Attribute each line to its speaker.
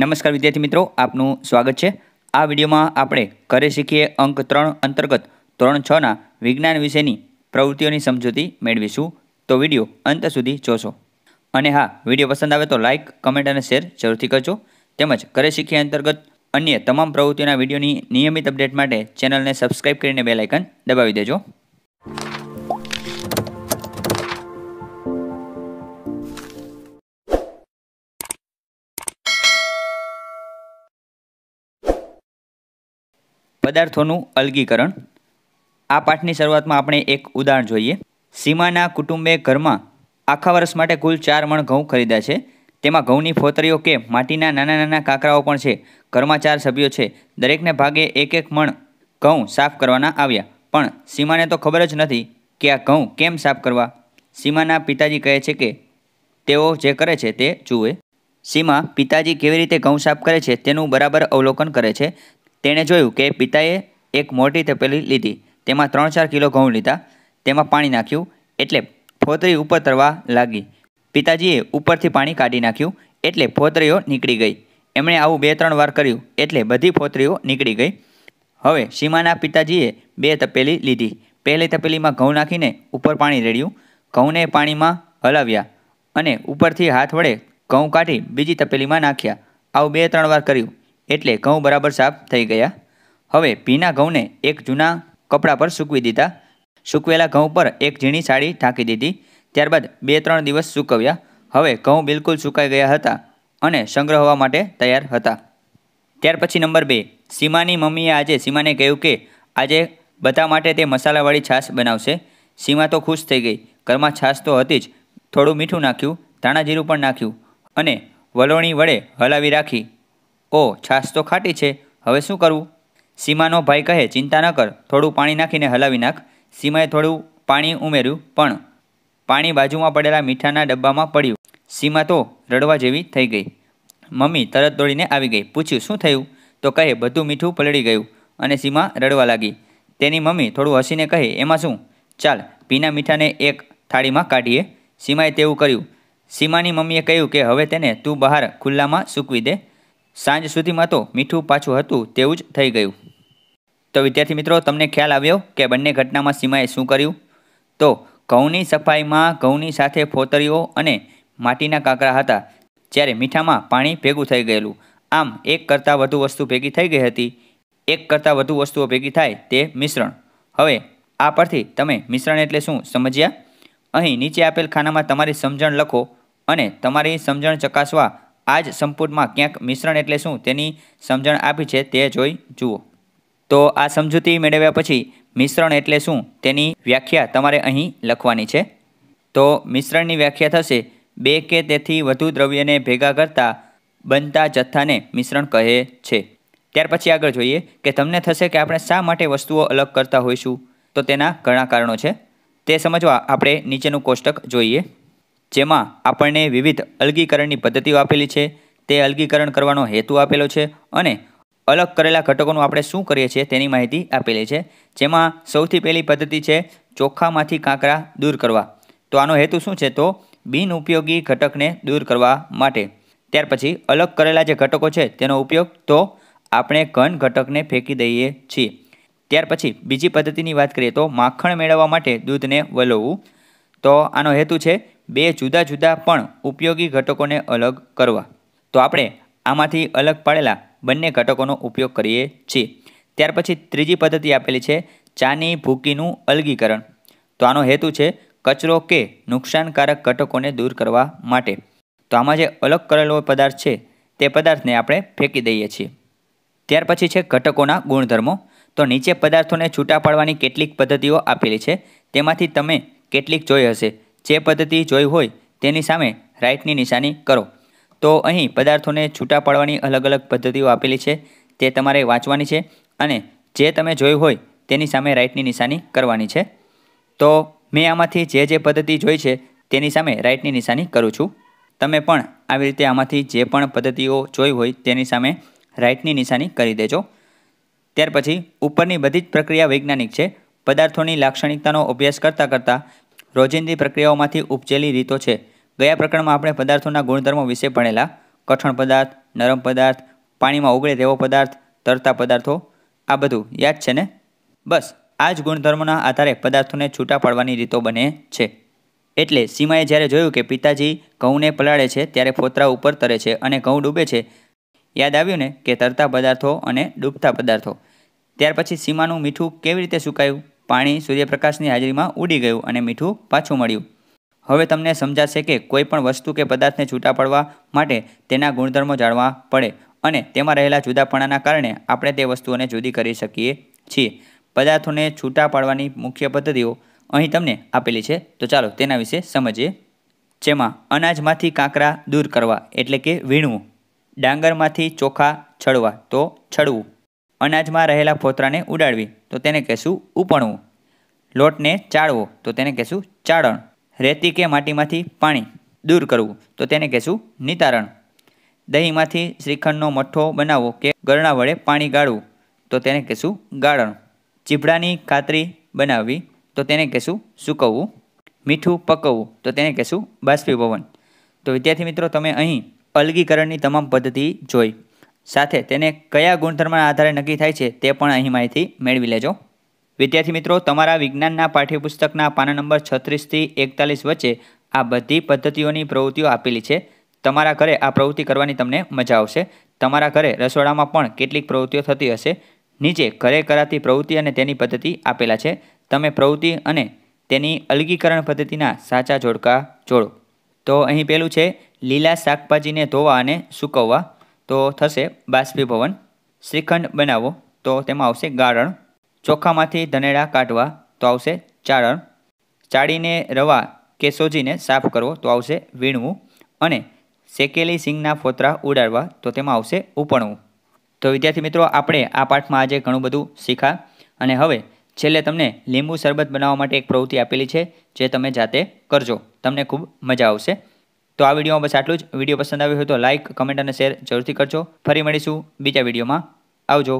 Speaker 1: નમસ્કાર વિદ્યાર્થી મિત્રો આપનું સ્વાગત છે આ વિડીયોમાં આપણે ઘરે શીખીએ અંક ત્રણ અંતર્ગત ત્રણ છના વિજ્ઞાન વિશેની પ્રવૃત્તિઓની સમજૂતી મેળવીશું તો વિડીયો અંત સુધી જોશો અને હા વિડીયો પસંદ આવે તો લાઇક કમેન્ટ અને શેર જરૂરથી કરજો તેમજ ઘરે શીખીએ અંતર્ગત અન્ય તમામ પ્રવૃત્તિઓના વિડીયોની નિયમિત અપડેટ માટે ચેનલને સબસ્ક્રાઇબ કરીને બેલાઇકન દબાવી દેજો પદાર્થોનું અલગીકરણ આ પાઠની શરૂઆતમાં આપણે એક ઉદાહરણ જોઈએ સીમાના કુટુંબે ઘરમાં આખા વર્ષ માટે કુલ ચાર મણ ઘઉં ખરીદ્યા છે તેમાં ઘઉંની ફોતરીઓ કે માટીના નાના નાના કાંકરાઓ પણ છે ઘરમાં ચાર સભ્યો છે દરેકને ભાગે એક એક મણ ઘઉં સાફ કરવાના આવ્યા પણ સીમાને તો ખબર જ નથી કે આ ઘઉં કેમ સાફ કરવા સીમાના પિતાજી કહે છે કે તેઓ જે કરે છે તે જુએ સીમા પિતાજી કેવી રીતે ઘઉં સાફ કરે છે તેનું બરાબર અવલોકન કરે છે તેણે જોયું કે પિતાએ એક મોટી તપેલી લીધી તેમાં ત્રણ ચાર કિલો ઘઉં લીધા તેમાં પાણી નાખ્યું એટલે ફોતરી ઉપર તરવા લાગી પિતાજીએ ઉપરથી પાણી કાઢી નાખ્યું એટલે ફોતરીઓ નીકળી ગઈ એમણે આવું બે ત્રણ વાર કર્યું એટલે બધી ફોતરીઓ નીકળી ગઈ હવે સીમાના પિતાજીએ બે તપેલી લીધી પહેલી તપેલીમાં ઘઉં નાખીને ઉપર પાણી રેડ્યું ઘઉંને પાણીમાં હલાવ્યા અને ઉપરથી હાથ વડે ઘઉં કાઢી બીજી તપેલીમાં નાખ્યા આવું બે ત્રણ વાર કર્યું એટલે ઘઉં બરાબર સાફ થઈ ગયા હવે ભીના ઘઉંને એક જૂના કપડાં પર સૂકવી દીધા સૂકવેલા ઘઉં પર એક ઝીણી સાડી ઢાંકી દીધી ત્યારબાદ બે ત્રણ દિવસ સૂકવ્યા હવે ઘઉં બિલકુલ સુકાઈ ગયા હતા અને સંગ્રહવા માટે તૈયાર હતા ત્યાર પછી નંબર બે સીમાની મમ્મીએ આજે સીમાને કહ્યું કે આજે બધા માટે તે મસાલાવાળી છાશ બનાવશે સીમા તો ખુશ થઈ ગઈ ઘરમાં છાશ તો હતી જ થોડું મીઠું નાખ્યું ધાણાજીરું પણ નાખ્યું અને વલોણી વડે હલાવી રાખી ઓ છાશ તો ખાટી છે હવે શું કરવું સીમાનો ભાઈ કહે ચિંતા ન કર થોડું પાણી નાખીને હલાવી નાખ સીમાએ થોડું પાણી ઉમેર્યું પણ પાણી બાજુમાં પડેલા મીઠાના ડબ્બામાં પડ્યું સીમા તો રડવા જેવી થઈ ગઈ મમ્મી તરત દોડીને આવી ગઈ પૂછ્યું શું થયું તો કહે બધું મીઠું પલળી ગયું અને સીમા રડવા લાગી તેની મમ્મી થોડું હસીને કહે એમાં શું ચાલ ભીના મીઠાને એક થાળીમાં કાઢીએ સીમાએ તેવું કર્યું સીમાની મમ્મીએ કહ્યું કે હવે તેને તું બહાર ખુલ્લામાં સૂકવી દે સાંજ સુધીમાં તો મીઠું પાછું હતું તેવું જ થઈ ગયું તો વિદ્યાર્થી મિત્રો તમને ખ્યાલ આવ્યો કે બંને ઘટનામાં સીમાએ શું કર્યું તો ઘઉંની સફાઈમાં ઘઉંની સાથે ફોતરીઓ અને માટીના કાંકરા હતા જ્યારે મીઠામાં પાણી ભેગું થઈ ગયેલું આમ એક કરતાં વધુ વસ્તુ ભેગી થઈ ગઈ હતી એક કરતાં વધુ વસ્તુઓ ભેગી થાય તે મિશ્રણ હવે આ પરથી તમે મિશ્રણ એટલે શું સમજ્યા અહીં નીચે આપેલ ખાનામાં તમારી સમજણ લખો અને તમારી સમજણ ચકાસવા આજ જ સંપૂર્ણમાં ક્યાંક મિશ્રણ એટલે શું તેની સમજણ આપી છે તે જોઈ જુઓ તો આ સમજૂતી મેળવ્યા પછી મિશ્રણ એટલે શું તેની વ્યાખ્યા તમારે અહીં લખવાની છે તો મિશ્રણની વ્યાખ્યા થશે બે કે તેથી વધુ દ્રવ્યને ભેગા કરતા બનતા જથ્થાને મિશ્રણ કહે છે ત્યાર પછી આગળ જોઈએ કે તમને થશે કે આપણે શા માટે વસ્તુઓ અલગ કરતા હોઈશું તો તેના ઘણા કારણો છે તે સમજવા આપણે નીચેનું કોષ્ટક જોઈએ જેમાં આપણને વિવિધ અલગીકરણની પદ્ધતિઓ આપેલી છે તે અલગીકરણ કરવાનો હેતુ આપેલો છે અને અલગ કરેલા ઘટકોનું આપણે શું કરીએ છીએ તેની માહિતી આપેલી છે જેમાં સૌથી પહેલી પદ્ધતિ છે ચોખામાંથી કાંકરા દૂર કરવા તો આનો હેતુ શું છે તો બિનઉપયોગી ઘટકને દૂર કરવા માટે ત્યાર પછી અલગ કરેલા જે ઘટકો છે તેનો ઉપયોગ તો આપણે ઘન ઘટકને ફેંકી દઈએ છીએ ત્યાર પછી બીજી પદ્ધતિની વાત કરીએ તો માખણ મેળવવા માટે દૂધને વલોવવું તો આનો હેતુ છે બે જુદા જુદા પણ ઉપયોગી ઘટકોને અલગ કરવા તો આપણે આમાંથી અલગ પાડેલા બંને ઘટકોનો ઉપયોગ કરીએ છીએ ત્યાર પછી ત્રીજી પદ્ધતિ આપેલી છે ચાની ભૂકીનું અલગીકરણ તો આનો હેતુ છે કચરો કે નુકસાનકારક ઘટકોને દૂર કરવા માટે તો આમાં જે અલગ કરેલો પદાર્થ છે તે પદાર્થને આપણે ફેંકી દઈએ છીએ ત્યાર પછી છે ઘટકોના ગુણધર્મો તો નીચે પદાર્થોને છૂટા પાડવાની કેટલીક પદ્ધતિઓ આપેલી છે તેમાંથી તમે કેટલીક જોઈ હશે જે પદ્ધતિ જોઈ હોય તેની સામે રાઇટની નિશાની કરો તો અહીં પદાર્થોને છૂટા પાડવાની અલગ અલગ પદ્ધતિઓ આપેલી છે તે તમારે વાંચવાની છે અને જે તમે જોઈ હોય તેની સામે રાઇટની નિશાની કરવાની છે તો મેં આમાંથી જે જે પદ્ધતિ જોઈ છે તેની સામે રાઇટની નિશાની કરું છું તમે પણ આવી રીતે આમાંથી જે પણ પદ્ધતિઓ જોઈ હોય તેની સામે રાઇટની નિશાની કરી દેજો ત્યાર પછી ઉપરની બધી જ પ્રક્રિયા વૈજ્ઞાનિક છે પદાર્થોની લાક્ષણિકતાનો અભ્યાસ કરતાં કરતાં રોજિંદી પ્રક્રિયાઓમાંથી ઉપજેલી રીતો છે ગયા પ્રકરણમાં આપણે પદાર્થોના ગુણધર્મો વિશે ભણેલા કઠણ પદાર્થ નરમ પદાર્થ પાણીમાં ઉગળે તેવો પદાર્થ તરતા પદાર્થો આ બધું યાદ છે ને બસ આ જ ગુણધર્મોના આધારે પદાર્થોને છૂટા પાડવાની રીતો બને છે એટલે સીમાએ જ્યારે જોયું કે પિતાજી ઘઉંને પલાળે છે ત્યારે ફોતરા ઉપર તરે છે અને ઘઉં ડૂબે છે યાદ આવ્યું ને કે તરતા પદાર્થો અને ડૂબતા પદાર્થો ત્યાર પછી સીમાનું મીઠું કેવી રીતે સુકાયું પાણી સૂર્યપ્રકાશની હાજરીમાં ઉડી ગયું અને મીઠું પાછું મળ્યું હવે તમને સમજાશે કે કોઈ પણ વસ્તુ કે પદાર્થને છૂટા પાડવા માટે તેના ગુણધર્મો જાણવા પડે અને તેમાં રહેલા જુદાપણાના કારણે આપણે તે વસ્તુઓને જુદી કરી શકીએ છીએ પદાર્થોને છૂટા પાડવાની મુખ્ય પદ્ધતિઓ અહીં તમને આપેલી છે તો ચાલો તેના વિશે સમજીએ જેમાં અનાજમાંથી કાંકરા દૂર કરવા એટલે કે વીણવું ડાંગરમાંથી ચોખા છડવા તો છડવું અનાજમાં રહેલા ફોતરાને ઉડાડવી તો તેને કહેશું ઉપણવું લોટને ચાળવો તો તેને કહેશું ચાળણ રેતી કે માટીમાંથી પાણી દૂર કરવું તો તેને કહેશું નિતારણ દહીંમાંથી શ્રીખંડનો મઠ્ઠો બનાવવો કે ગરણા વડે પાણી ગાળવું તો તેને કહેશું ગાળણ ચીભડાની કાતરી બનાવવી તો તેને કહેશું સૂકવવું મીઠું પકવવું તો તેને કહેશું બાષ્પીભવન તો વિદ્યાર્થી મિત્રો તમે અહીં અલગીકરણની તમામ પદ્ધતિ જોઈ સાથે તેને કયા ગુણધર્મના આધારે નક્કી થાય છે તે પણ અહીં માહિતી મેળવી લેજો વિદ્યાર્થી મિત્રો તમારા વિજ્ઞાનના પાઠ્યપુસ્તકના પાના નંબર છત્રીસથી એકતાલીસ વચ્ચે આ બધી પદ્ધતિઓની પ્રવૃત્તિઓ આપેલી છે તમારા ઘરે આ પ્રવૃત્તિ કરવાની તમને મજા આવશે તમારા ઘરે રસોડામાં પણ કેટલીક પ્રવૃત્તિઓ થતી હશે નીચે ઘરે કરાતી પ્રવૃત્તિ અને તેની પદ્ધતિ આપેલા છે તમે પ્રવૃત્તિ અને તેની અલગીકરણ પદ્ધતિના સાચા જોડકા જોડો તો અહીં પહેલું છે લીલા શાકભાજીને ધોવા અને સૂકવવા તો થશે બાષ્પીભવન શ્રીખંડ બનાવો તો તેમાં આવશે ગાળણ ચોખામાંથી ધનેડા કાઢવા તો આવશે ચારણ ચાળીને રવા કે સોજીને સાફ કરવો તો આવશે વીણવું અને શેકેલી સિંગના ફોતરા ઉડાડવા તો તેમાં આવશે ઉપણવું તો વિદ્યાર્થી મિત્રો આપણે આ પાઠમાં આજે ઘણું બધું શીખા અને હવે છેલ્લે તમને લીંબુ શરબત બનાવવા માટે એક પ્રવૃત્તિ આપેલી છે જે તમે જાતે કરજો તમને ખૂબ મજા આવશે તો આ વિડીયોમાં બસ આટલું જ વિડીયો પસંદ આવ્યો હોય તો લાઇક કમેન્ટ અને શેર જરૂરથી કરજો ફરી મળીશું બીજા વિડીયોમાં આવજો